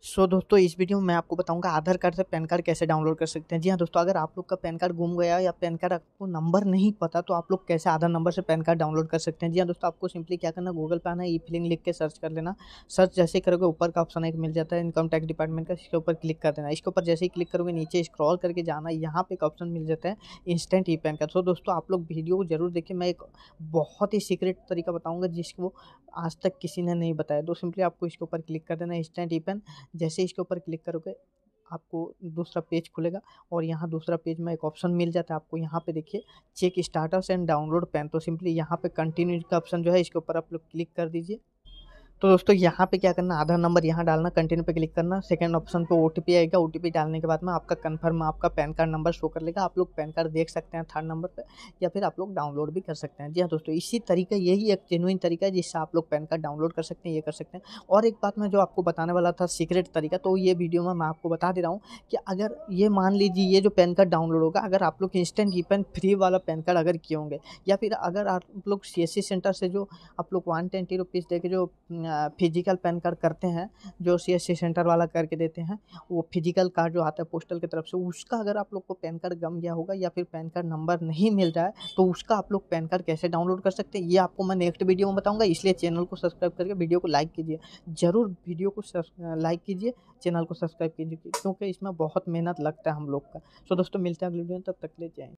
सो so, दोस्तों इस video में मैं आपको बताऊंगा आधार कार्ड से पैन कार्ड कैसे डाउनलोड कर सकते हैं जी हाँ दोस्तों अगर आप लोग का पैन कार्ड गुम गया या पैन कार्ड आपको नंबर नहीं पता तो आप लोग कैसे आधार नंबर से पैन कार्ड डाउनलोड कर सकते हैं जी हाँ दोस्तों आपको सिंपली क्या करना गूगल पर आना ई फिलिंग लिख के सर्च कर लेना सर्च जैसे करोगे ऊपर का ऑप्शन एक मिल जाता है इनकम टैक्स डिपार्टमेंट का इसके ऊपर क्लिक कर देना इसके ऊपर जैसे ही क्लिक करोगे नीचे स्क्रॉल करके जाना यहाँ पर एक ऑप्शन मिल जाता है instant e PAN card so दोस्तों आप लोग वीडियो को जरूर देखिए मैं एक बहुत ही सीक्रेट तरीका बताऊँगा जिसको आज तक किसी ने नहीं बताया तो सिंपली आपको इसके ऊपर क्लिक कर देना इंस्टेंट ई पैन जैसे इसके ऊपर क्लिक करोगे आपको दूसरा पेज खुलेगा और यहाँ दूसरा पेज में एक ऑप्शन मिल जाता है आपको यहाँ पे देखिए check startup and download PAN तो सिंपली यहाँ पे कंटिन्यू का ऑप्शन जो है इसके ऊपर आप लोग क्लिक कर दीजिए तो दोस्तों यहाँ पे क्या करना आधार नंबर यहाँ डालना कंटिन्यू पे क्लिक करना सेकंड ऑप्शन पे ओ आएगा ओ डालने के बाद में आपका कंफर्म आपका पैन कार्ड नंबर शो कर लेगा आप लोग पैन कार्ड देख सकते हैं थर्ड नंबर पर या फिर आप लोग डाउनलोड भी कर सकते हैं जी हाँ दोस्तों इसी तरीका यही एक जेनुइन तरीका है जिससे आप लोग पैन कार्ड डाउनलोड कर सकते हैं ये कर सकते हैं और एक बात मैं जो आपको बताने वाला था सीक्रेट तरीका तो ये वीडियो में मैं आपको बता दे रहा हूँ कि अगर ये मान लीजिए ये जो पैन कार्ड डाउनलोड होगा अगर आप लोग इंस्टेंट रिफंड फ्री वाला पैन कार्ड अगर किए होंगे या फिर अगर आप लोग सी सेंटर से जो आप लोग वन ट्वेंटी रुपीज़ दे के जो फिजिकल पैन कार्ड करते हैं जो सी एस सी सेंटर वाला करके देते हैं वो फिजिकल कार्ड जो आता है पोस्टल की तरफ से उसका अगर आप लोग को पैन कार्ड गम गया होगा या फिर पैन कार्ड नंबर नहीं मिल रहा है तो उसका आप लोग पैन कार्ड कैसे डाउनलोड कर सकते हैं ये आपको मैं नेक्स्ट वीडियो में बताऊँगा इसलिए चैनल को सब्सक्राइब करके वीडियो को लाइक कीजिए ज़रूर वीडियो को लाइक कीजिए चैनल को सब्सक्राइब कीजिए क्योंकि इसमें बहुत मेहनत लगता है हम लोग का सो दोस्तों मिलते हैं अगले वीडियो तब तक ले जाएँ